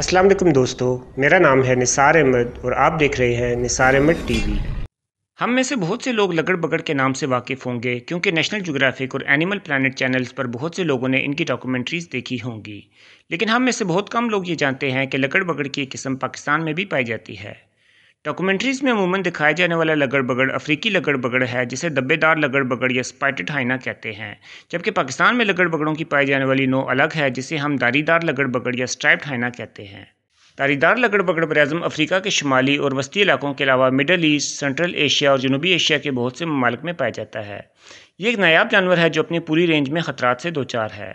अस्सलाम वालेकुम दोस्तों मेरा नाम है निसार अहमद और आप देख रहे हैं निसार अहमद टीवी हम में से बहुत से लोग लगड़ बगड़ के नाम से वाकिफ़ होंगे क्योंकि नेशनल जोग्राफिक और एनिमल प्लानट चैनल्स पर बहुत से लोगों ने इनकी डॉक्यूमेंट्रीज़ देखी होंगी लेकिन हम में से बहुत कम लोग ये जानते हैं कि लकड़ बगड़ की किस्म पाकिस्तान में भी पाई जाती है डॉक्यूमेंट्रीज में अमूमन दिखाया जाने वाला लगड़ बगड़ अफ्रीकी लगड़ बगड़ है जिसे दब्बेदार लगड़ बगड़ या स्पाइटेड हाइना कहते हैं जबकि पाकिस्तान में लगड़ बगड़ों की पाई जाने वाली नो अलग है जिसे हम दारीदार लगड़ बगड़ या स्ट्राइप्ड हाइना कहते हैं दारीदार लगड़ बगड़ बरअज़म अफ्रीका के शुमाली और वस्ती इलाकों के अलावा मिडल ईस्ट सेंट्रल एशिया और जनूबी एशिया के बहुत से ममालिक में पाया जाता है ये एक नायाब जानवर है जो अपनी पूरी रेंज में ख़तरात से दो चार है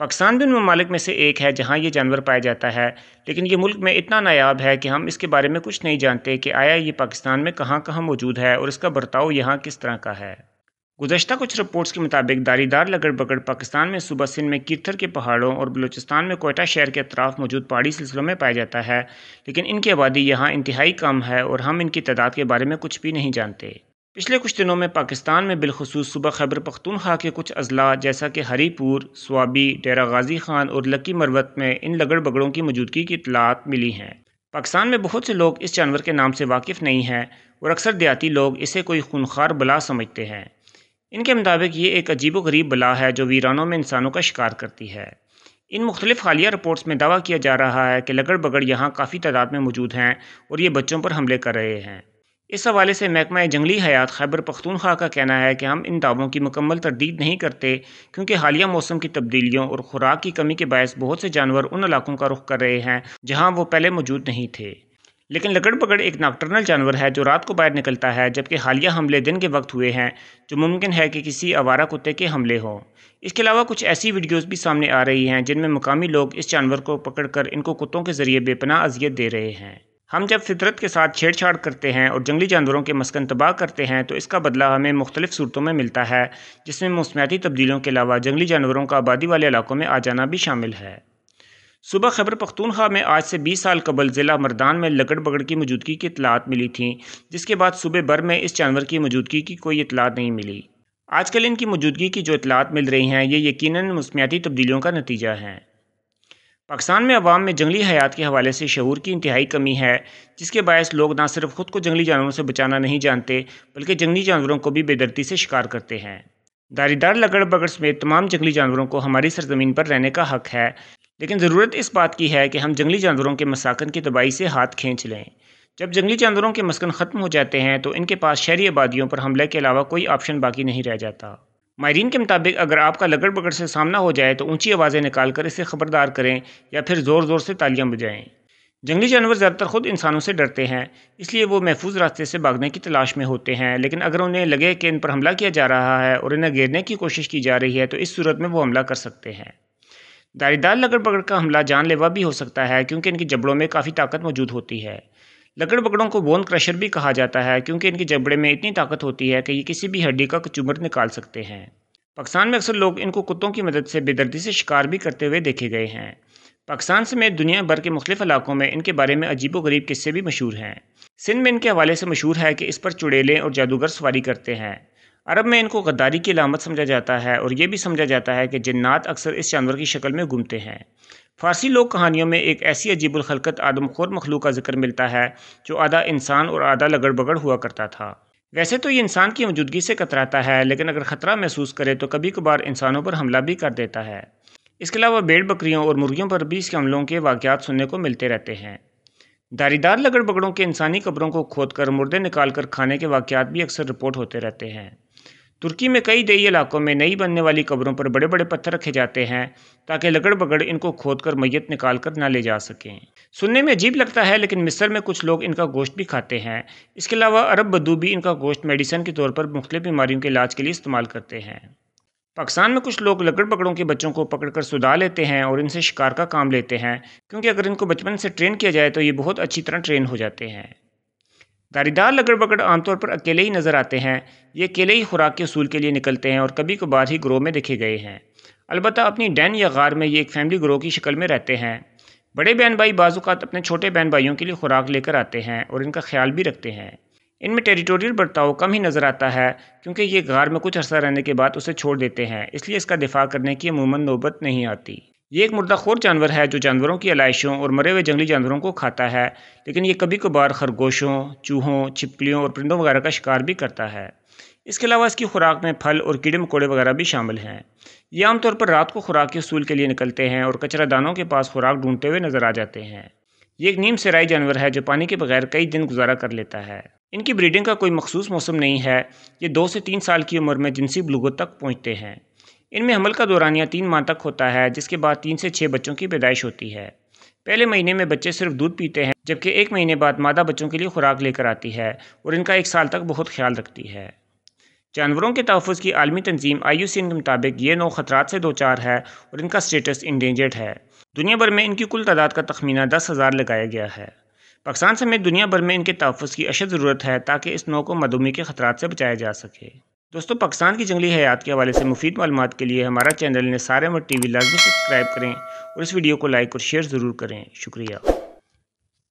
पाकिस्तान भी उन ममालिक में से एक है जहाँ ये जानवर पाया जाता है लेकिन ये मुल्क में इतना नायाब है कि हम इसके बारे में कुछ नहीं जानते कि आया ये पाकिस्तान में कहाँ कहाँ मौजूद है और इसका बर्ताव यहाँ किस तरह का है गुजशत कुछ रिपोर्ट्स के मुताबिक दारीदार लगड़ बगड़ पाकिस्तान में सुबह सिंध में कीर्थर के पहाड़ों और बलूचिस्तान में कोयटा शहर के अतराफ मौजूद पहाड़ी सिलसिलों में पाया जाता है लेकिन इनकी आबादी यहाँ इंतहाई कम है और हम इनकी तादाद के बारे में कुछ भी नहीं जानते पिछले कुछ दिनों में पाकिस्तान में बिलखसूस सुबह खैबर पख्तूनखा के कुछ अजला जैसा कि हरीपुर स्वाबी डेरा गाजी खान और लकी मरवत में इन लगड़ बगड़ों की मौजूदगी की इतलात मिली हैं पाकिस्तान में बहुत से लोग इस जानवर के नाम से वाकिफ़ नहीं हैं और अक्सर देहाती लोग इसे कोई खूनखार बला समझते हैं इनके मुताबिक ये एक अजीब गरीब बला है जो वीरानों में इंसानों का शिकार करती है इन मुख्तलिफ हालिया रिपोर्ट्स में दावा किया जा रहा है कि लगड़ बगड़ यहाँ काफ़ी तादाद में मौजूद हैं और ये बच्चों पर हमले कर रहे हैं इस हवाले से महकमा जंगली हयात खैबर पख्तूनख्वा का कहना है कि हम इन दावों की मुकम्मल तरदीद नहीं करते क्योंकि हालिया मौसम की तब्दीलियों और ख़ुराक की कमी के बायस बहुत से जानवर उन इलाकों का रुख कर रहे हैं जहाँ वो पहले मौजूद नहीं थे लेकिन लकड़ पकड़ एक नाकटर्नल जानवर है जो रात को बाहर निकलता है जबकि हालिया हमले दिन के वक्त हुए हैं जो मुमकिन है कि किसी आवारा कुत्ते के हमले हों इसके अलावा कुछ ऐसी वीडियोस भी सामने आ रही हैं जिनमें मकामी लोग इस जानवर को पकड़कर इनको कुत्तों के ज़रिए बेपनाह अजियत दे रहे हैं हम जब फितरत के साथ छेड़छाड़ करते हैं और जंगली जानवरों के मस्कन तबाह करते हैं तो इसका बदला हमें मुख्तलिफ़ सूरतों में मिलता है जिसमें मौसमियाती तब्दीलियों के अलावा जंगली जानवरों का आबादी वाले इलाकों में आ जाना भी शामिल है सुबह खबर पख्तूनखा में आज से 20 साल कबल ज़िला मरदान में लकड़ बगड़ की मौजूदगी की इतलात मिली थी जिसके बाद सुबह भर में इस जानवर की मौजूदगी की कोई इतलात नहीं मिली आजकल इनकी मौजूदगी की जो इतलात मिल रही हैं ये यकीनन मौसमियाती तब्दीलियों का नतीजा है पाकिस्तान में आवाम में जंगली हयात के हवाले से शहूर की इंतहाई कमी है जिसके बायस लोग ना सिर्फ ख़ुद को जंगली जानवरों से बचाना नहीं जानते बल्कि जंगली जानवरों को भी बेदर्दी से शिकार करते हैं दारीदार लकड़ बगड़ समेत तमाम जंगली जानवरों को हमारी सरजमीन पर रहने का हक है लेकिन ज़रूरत इस बात की है कि हम जंगली जानवरों के मसाकन की तबाही से हाथ खींच लें जब जंगली जानवरों के मस्कन ख़त्म हो जाते हैं तो इनके पास शहरी आबादियों पर हमले के अलावा कोई ऑप्शन बाकी नहीं रह जाता माहरीन के मुताबिक अगर आपका लगड़ बकड़ से सामना हो जाए तो ऊंची आवाज़ें निकाल कर इसे खबरदार करें या फिर ज़ोर ज़ोर से तालियां बजाएं जंगली जानवर ज़्यादातर खुद इंसानों से डरते हैं इसलिए वो महफूज रास्ते से भागने की तलाश में होते हैं लेकिन अगर उन्हें लगे कि इन पर हमला किया जा रहा है और इन्हें घेरने की कोशिश की जा रही है तो इस सूरत में वो हमला कर सकते हैं दारीदार लगड़ पकड़ का हमला जानलेवा भी हो सकता है क्योंकि इनकी जबड़ों में काफ़ी ताकत मौजूद होती है लकड़ पकड़ों को बोन क्रशर भी कहा जाता है क्योंकि इनके जबड़े में इतनी ताकत होती है कि ये किसी भी हड्डी का कचूमर निकाल सकते हैं पाकिस्तान में अक्सर लोग इनको कुत्तों की मदद से बेदर्दी से शिकार भी करते हुए देखे गए हैं पाकिस्तान समेत दुनिया भर के मुख्तफ इलाकों में इनके बारे में अजीबो गरीब किस्से भी मशहूर हैं सिंध में इनके हवाले से मशहूर है कि इस पर चुड़ेलें और जादूगर सवारी करते हैं अरब में इनको गद्दारी की लामत समझा जाता है और ये भी समझा जाता है कि जन्नात अक्सर इस जानवर की शक्ल में घूमते हैं फ़ारसी लोक कहानियों में एक ऐसी अजीबुलखलकत आदमखोर मखलूक का जिक्र मिलता है जो आधा इंसान और आधा लगड़ बगड़ हुआ करता था वैसे तो ये इंसान की मौजूदगी से कतराता है लेकिन अगर ख़तरा महसूस करे तो कभी कभार इंसानों पर हमला भी कर देता है इसके अलावा भेड़ बकरियों और मुर्गियों पर भी इसके हमलों के वाक़ात सुनने को मिलते रहते हैं दारीदार लगड़ बगड़ों के इंसानी कब्रों को खोद कर मुर्दे निकाल कर खाने के वाक़ात भी अक्सर रिपोर्ट होते रहते हैं तुर्की में कई दही इलाकों में नई बनने वाली कब्रों पर बड़े बड़े पत्थर रखे जाते हैं ताकि लगड़ बगड़ इनको खोद कर मैयत निकाल कर ना ले जा सकें सुनने में अजीब लगता है लेकिन मिस्र में कुछ लोग इनका गोश्त भी खाते हैं इसके अलावा अरब बदू भी इनका गोश्त मेडिसन के तौर पर मुख्तलिफ बीमारियों के इलाज के लिए इस्तेमाल करते हैं पाकिस्तान में कुछ लोग लकड़ पकड़ों के बच्चों को पकड़कर सुधा लेते हैं और इनसे शिकार का काम लेते हैं क्योंकि अगर इनको बचपन से ट्रेन किया जाए तो ये बहुत अच्छी तरह ट्रेन हो जाते हैं दारीदार लकड़ पकड़ आमतौर पर अकेले ही नज़र आते हैं ये अकेले ही खुराक के असूल के लिए निकलते हैं और कभी कभार ही ग्रोह में देखे गए हैं अलबत् अपनी डैन या गार में ये एक फैमिली ग्रोह की शक्ल में रहते हैं बड़े बहन भाई बाजूकात अपने छोटे बहन भाइयों के लिए खुराक लेकर आते हैं और इनका ख्याल भी रखते हैं इनमें टेरिटोरियल बर्ताव कम ही नज़र आता है क्योंकि ये गार में कुछ अर्सा रहने के बाद उसे छोड़ देते हैं इसलिए इसका दिफा करने की अमूमन नौबत नहीं आती ये एक मुर्दाखोर जानवर है जो जानवरों की आलाइशों और मरे हुए जंगली जानवरों को खाता है लेकिन ये कभी कभार खरगोशों चूहों छिपकलियों और परिंदों वगैरह का शिकार भी करता है इसके अलावा इसकी खुराक में फल और कीड़े मकोड़े वगैरह भी शामिल हैं ये आमतौर पर रात को खुराक के असूल के लिए निकलते हैं और कचरा दानों के पास खुराक ढूंढते हुए नजर आ जाते हैं ये एक नीम सराई जानवर है जो पानी के बगैर कई दिन गुजारा कर लेता है इनकी ब्रीडिंग का कोई मखसूस मौसम नहीं है ये दो से तीन साल की उम्र में जिनसी बलूगत तक पहुँचते हैं इनमें हमल का या तीन माह तक होता है जिसके बाद तीन से छः बच्चों की पैदाइश होती है पहले महीने में बच्चे सिर्फ दूध पीते हैं जबकि एक महीने बाद मादा बच्चों के लिए खुराक लेकर आती है और इनका एक साल तक बहुत ख्याल रखती है जानवरों के तहफ़ की आलमी तंजीम आई के मुताबिक ये नौ खतरा से दो चार है और इनका स्टेटस इंडेंजर्ड है दुनिया भर में इनकी कुल तादाद का तखमीना दस हज़ार लगाया गया है पाकिस्तान समेत दुनिया भर में इनके तहफ़ की अशद ज़रूरत है ताकि इस नौ को मधुमेह के खतरा से बचाया जा सके दोस्तों पाकिस्तान की जंगली हयात के हवाले से मुफीद मालूम के लिए हमारा चैनल ने सारे मत टी वी लाजमी सब्सक्राइब करें और इस वीडियो को लाइक और शेयर ज़रूर करें शुक्रिया